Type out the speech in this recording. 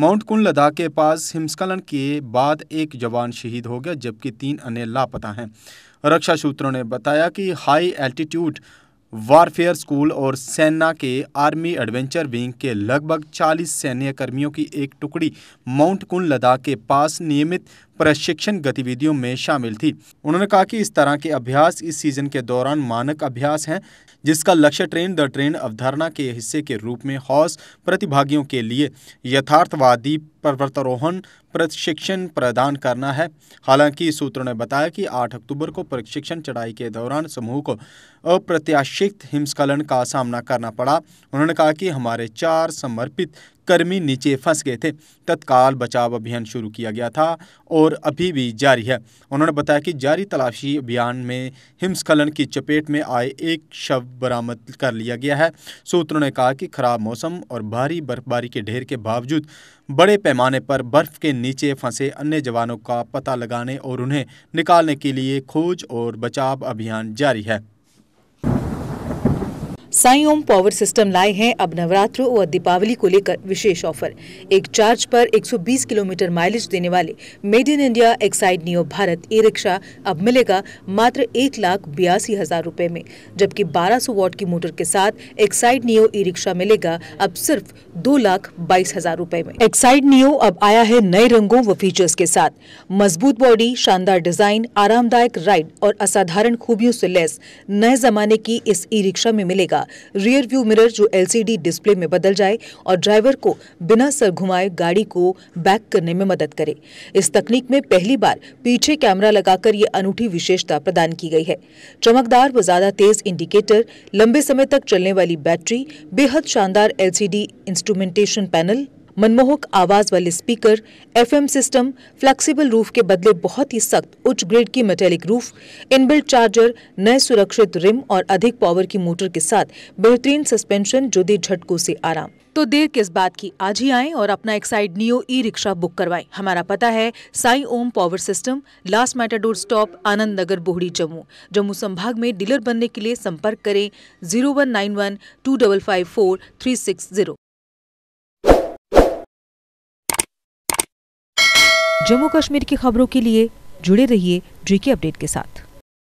mount कुन लद्दाख के पास हिमस्खलन के बाद एक जवान शहीद हो गया जबकि तीन अन्य लापता हैं रक्षा सूत्रों ने बताया कि हाई एल्टीट्यूड वारफेयर स्कूल और सेना के आर्मी एडवेंचर विंग के लगभग 40 सैन्य कर्मियों की एक टुकड़ी माउंट कुन लद्दाख के पास नियमित प्रशिक्षण गतिविधियों में शामिल थी उन्होंने कहा कि इस तरह के अभ्यास इस सीजन के दौरान मानक अभ्यास हैं जिसका लक्ष्य ट्रेन द ट्रेन अवधारणा के हिस्से के रूप में हौस प्रतिभागियों के लिए यथार्थवादी पर्वतारोहण प्रशिक्षण प्रदान करना है हालांकि सूत्रों ने बताया कि 8 अक्टूबर को प्रशिक्षण चढ़ाई के दौरान समूह को अप्रत्याशित हिमस्खलन का सामना करना पड़ा उन्होंने कहा कि हमारे चार समर्पित कर्मी नीचे फंस गए थे तत्काल बचाव अभियान शुरू किया गया था और अभी भी जारी है उन्होंने बताया कि जारी तलाशी अभियान में हिमस्खलन की चपेट में आए एक शव बरामद कर लिया गया है सूत्रों ने कहा कि खराब मौसम और भारी बर्फबारी के ढेर के बावजूद बड़े पैमाने पर बर्फ के नीचे फंसे अन्य जवानों का पता लगाने और उन्हें निकालने के लिए खोज और बचाव अभियान जारी है साई ओम पावर सिस्टम लाए हैं अब नवरात्र व दीपावली को लेकर विशेष ऑफर एक चार्ज पर 120 किलोमीटर माइलेज देने वाले made in India Exide Neo Bharat e rickshaw अब मिलेगा मात्र एक लाख बयासी हजार रूपए में जबकि 1200 वॉट की मोटर के साथ एक्साइड नियो ई रिक्शा मिलेगा अब सिर्फ दो लाख बाईस हजार रूपए में एक्साइड नियो अब आया है नए रंगों व फीचर्स के साथ मजबूत बॉडी शानदार डिजाइन आरामदायक राइड और असाधारण खूबियों से लैस नए जमाने की इस ई रिक्शा में मिलेगा का रियर व्यू मिरर जो एलसीडी डिस्प्ले में बदल जाए और ड्राइवर को बिना सर घुमाए गाड़ी को बैक करने में मदद करे इस तकनीक में पहली बार पीछे कैमरा लगाकर ये अनूठी विशेषता प्रदान की गई है चमकदार व ज्यादा तेज इंडिकेटर लंबे समय तक चलने वाली बैटरी बेहद शानदार एलसीडी इंस्ट्रूमेंटेशन पैनल मनमोहक आवाज वाले speaker FM system flexible roof के बदले बहुत ही सख्त उच्च ग्रेड की मेटेलिक रूफ इनबिल्ट चार्जर नए सुरक्षित रिम और अधिक पावर की मोटर के साथ बेहतरीन सस्पेंशन जो दे झटकों से आराम तो देर किस बात की आज ही आए और अपना Exide Neo e rickshaw book करवाएं हमारा पता है Sai Om power system last matador stop Anand Nagar Bohri Jammu Jammu संभाग में डीलर बनने के लिए संपर्क करें zero one nine one two double five four three six zero Jammu Kashmir की खबरों के लिए जुड़े रहिए जी अपडेट के साथ